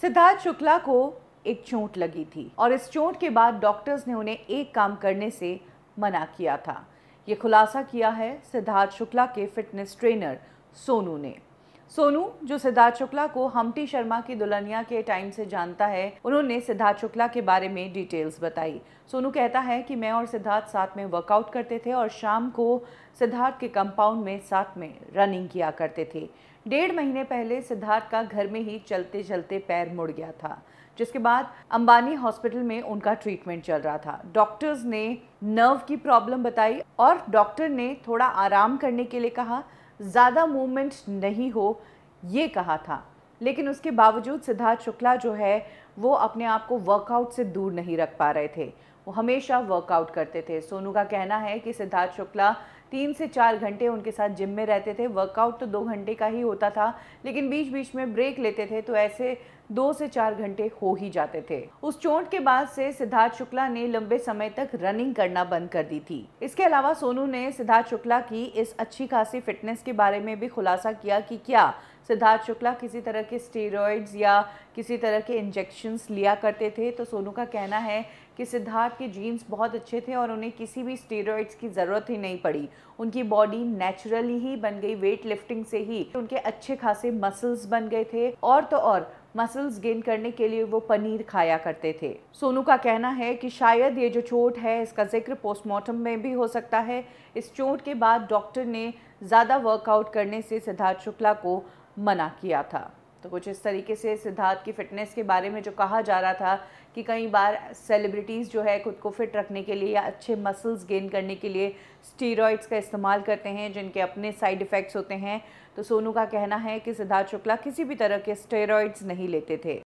सिद्धार्थ शुक्ला को एक चोट लगी थी और इस चोट के बाद डॉक्टर्स ने उन्हें एक काम करने से मना किया था ये खुलासा किया है सिद्धार्थ शुक्ला के फिटनेस ट्रेनर सोनू ने सोनू जो सिद्धार्थ शुक्ला को हमटी शर्मा की दुल्हनिया के टाइम से जानता है उन्होंने सिद्धार्थ शुक्ला के बारे में डिटेल्स बताई सोनू कहता है कि मैं और सिद्धार्थ साथ में वर्कआउट करते थे और शाम को सिद्धार्थ के कंपाउंड में साथ में रनिंग किया करते थे डेढ़ महीने पहले सिद्धार्थ का घर में ही चलते चलते पैर मुड़ गया था जिसके बाद अंबानी हॉस्पिटल में उनका ट्रीटमेंट चल रहा था डॉक्टर्स ने नर्व की प्रॉब्लम बताई और डॉक्टर ने थोड़ा आराम करने के लिए कहा ज़्यादा मूवमेंट नहीं हो ये कहा था लेकिन उसके बावजूद सिद्धार्थ शुक्ला जो है वो अपने आप को वर्कआउट से दूर नहीं रख पा रहे थे वो हमेशा वर्कआउट करते थे सोनू का कहना है कि सिद्धार्थ शुक्ला तीन से चार घंटे उनके साथ जिम में रहते थे वर्कआउट तो दो घंटे का ही होता था लेकिन बीच बीच में ब्रेक लेते थे तो ऐसे दो से चार घंटे हो ही जाते थे उस चोट के बाद से सिद्धार्थ शुक्ला ने लंबे समय तक रनिंग करना बंद कर दी थी इसके अलावा सोनू ने सिद्धार्थ शुक्ला की इस अच्छी खासी फिटनेस के बारे में भी खुलासा किया कि क्या सिद्धार्थ शुक्ला किसी तरह के स्टेरॉइड्स या किसी तरह के इंजेक्शन्स लिया करते थे तो सोनू का कहना है कि सिद्धार्थ के जीन्स बहुत अच्छे थे और उन्हें किसी भी स्टेरॉइड्स की ज़रूरत ही नहीं पड़ी उनकी बॉडी नेचुरली ही बन गई वेट लिफ्टिंग से ही उनके अच्छे खासे मसल्स बन गए थे और तो और मसल्स गेन करने के लिए वो पनीर खाया करते थे सोनू का कहना है कि शायद ये जो चोट है इसका जिक्र पोस्टमार्टम में भी हो सकता है इस चोट के बाद डॉक्टर ने ज़्यादा वर्कआउट करने से सिद्धार्थ शुक्ला को मना किया था तो कुछ इस तरीके से सिद्धार्थ की फ़िटनेस के बारे में जो कहा जा रहा था कि कई बार सेलिब्रिटीज़ जो है खुद को फिट रखने के लिए या अच्छे मसल्स गेन करने के लिए स्टीरॉइड्स का इस्तेमाल करते हैं जिनके अपने साइड इफ़ेक्ट्स होते हैं तो सोनू का कहना है कि सिद्धार्थ शुक्ला किसी भी तरह के स्टेरॉइड्स नहीं लेते थे